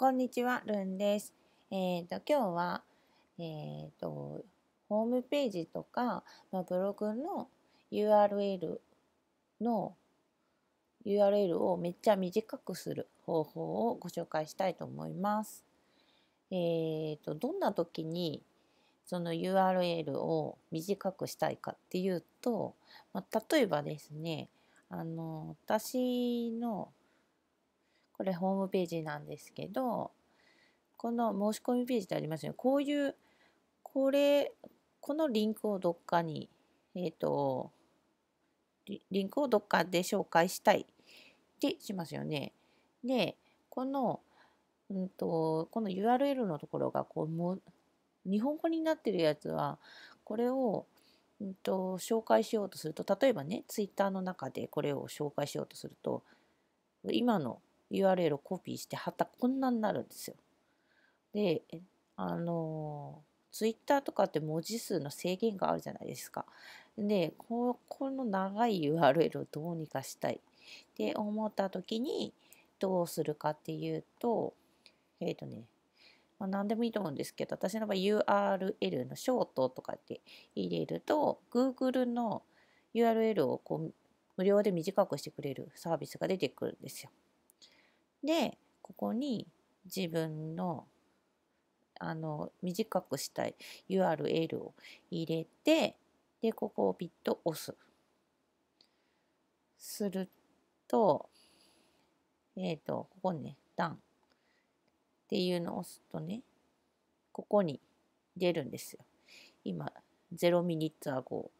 こんにちは、るんです。えっ、ー、と、今日は、えー、と、ホームページとか、まあ、ブログの URL の URL をめっちゃ短くする方法をご紹介したいと思います。えー、と、どんな時にその URL を短くしたいかっていうと、まあ、例えばですね、あの、私のこれホームページなんですけど、この申し込みページでありますよ、ね、こういう、これ、このリンクをどっかに、えっ、ー、と、リンクをどっかで紹介したいってしますよね。で、この、うんと、この URL のところが、こう、も日本語になってるやつは、これを、うんと、紹介しようとすると、例えばね、Twitter の中でこれを紹介しようとすると、今の URL をコピーして貼ったこんなになるんですよ。で、あの、Twitter とかって文字数の制限があるじゃないですか。で、ここの長い URL をどうにかしたいって思った時にどうするかっていうと、えっ、ー、とね、まあ、何でもいいと思うんですけど、私の場合 URL のショートとかって入れると、Google の URL をこう無料で短くしてくれるサービスが出てくるんですよ。でここに自分のあの短くしたい URL を入れてでここをピッと押すするとえっ、ー、とここね「ダン」っていうのを押すとねここに出るんですよ今0ミニッツアゴ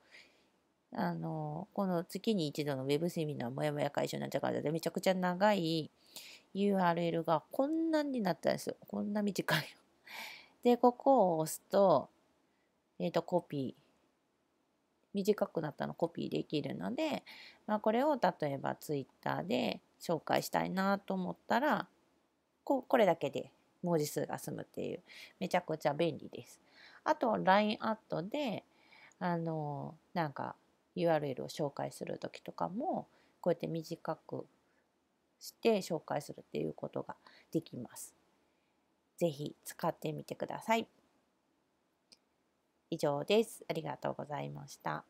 あのこの月に一度のウェブセミナーもやもや解消なんちゃかんでめちゃくちゃ長い URL がこんなになったんですよ。こんな短いの。で、ここを押すと、えっ、ー、と、コピー。短くなったのコピーできるので、まあ、これを例えば Twitter で紹介したいなと思ったら、ここれだけで文字数が済むっていう、めちゃくちゃ便利です。あと、LINE アットで、あの、なんか URL を紹介するときとかも、こうやって短くして紹介するっていうことができます。ぜひ使ってみてください。以上です。ありがとうございました。